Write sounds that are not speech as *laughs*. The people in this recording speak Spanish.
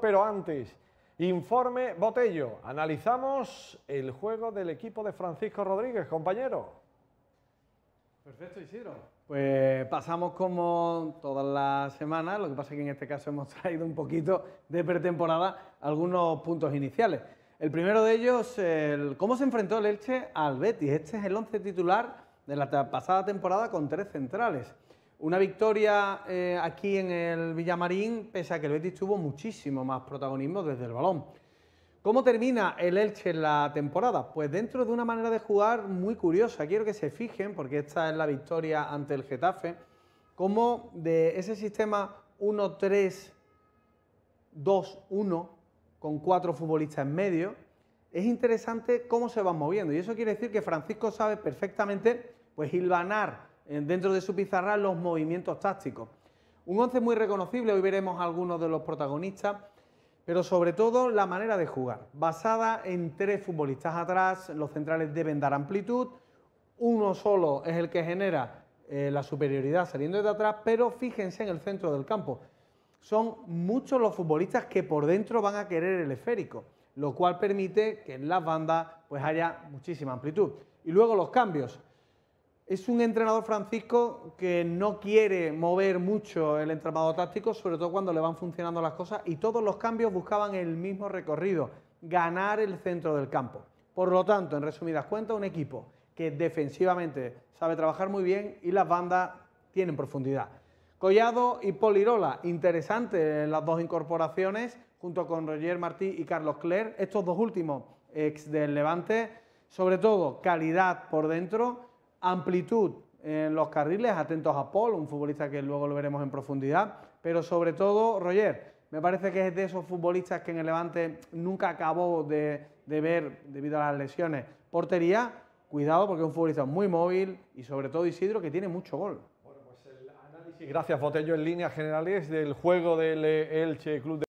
Pero antes, informe Botello. Analizamos el juego del equipo de Francisco Rodríguez, compañero. Perfecto, Isidro. Pues pasamos como todas las semanas, lo que pasa es que en este caso hemos *laughs* traído un poquito de pretemporada algunos puntos iniciales. El primero de ellos, cómo se enfrentó el Elche al Betis. Este es el once titular de la pasada temporada con tres centrales. Una victoria eh, aquí en el Villamarín, pese a que el Betis tuvo muchísimo más protagonismo desde el balón. ¿Cómo termina el Elche en la temporada? Pues dentro de una manera de jugar muy curiosa. Quiero que se fijen, porque esta es la victoria ante el Getafe, como de ese sistema 1-3-2-1, con cuatro futbolistas en medio, es interesante cómo se van moviendo. Y eso quiere decir que Francisco sabe perfectamente pues hilvanar dentro de su pizarra los movimientos tácticos. Un once muy reconocible, hoy veremos algunos de los protagonistas, pero sobre todo la manera de jugar, basada en tres futbolistas atrás, los centrales deben dar amplitud, uno solo es el que genera eh, la superioridad saliendo de atrás, pero fíjense en el centro del campo. Son muchos los futbolistas que por dentro van a querer el esférico, lo cual permite que en las bandas pues haya muchísima amplitud. Y luego los cambios. Es un entrenador Francisco que no quiere mover mucho el entramado táctico, sobre todo cuando le van funcionando las cosas y todos los cambios buscaban el mismo recorrido, ganar el centro del campo. Por lo tanto, en resumidas cuentas, un equipo que defensivamente sabe trabajar muy bien y las bandas tienen profundidad. Collado y Polirola, interesante las dos incorporaciones, junto con Roger Martí y Carlos Clerc. estos dos últimos ex del Levante, sobre todo calidad por dentro amplitud en los carriles, atentos a Paul, un futbolista que luego lo veremos en profundidad, pero sobre todo, Roger, me parece que es de esos futbolistas que en el Levante nunca acabó de, ver debido a las lesiones. Portería, cuidado porque es un futbolista muy móvil y sobre todo Isidro que tiene mucho gol. Pues gracias Botello, en líneas generales del juego del eh, Elche Club de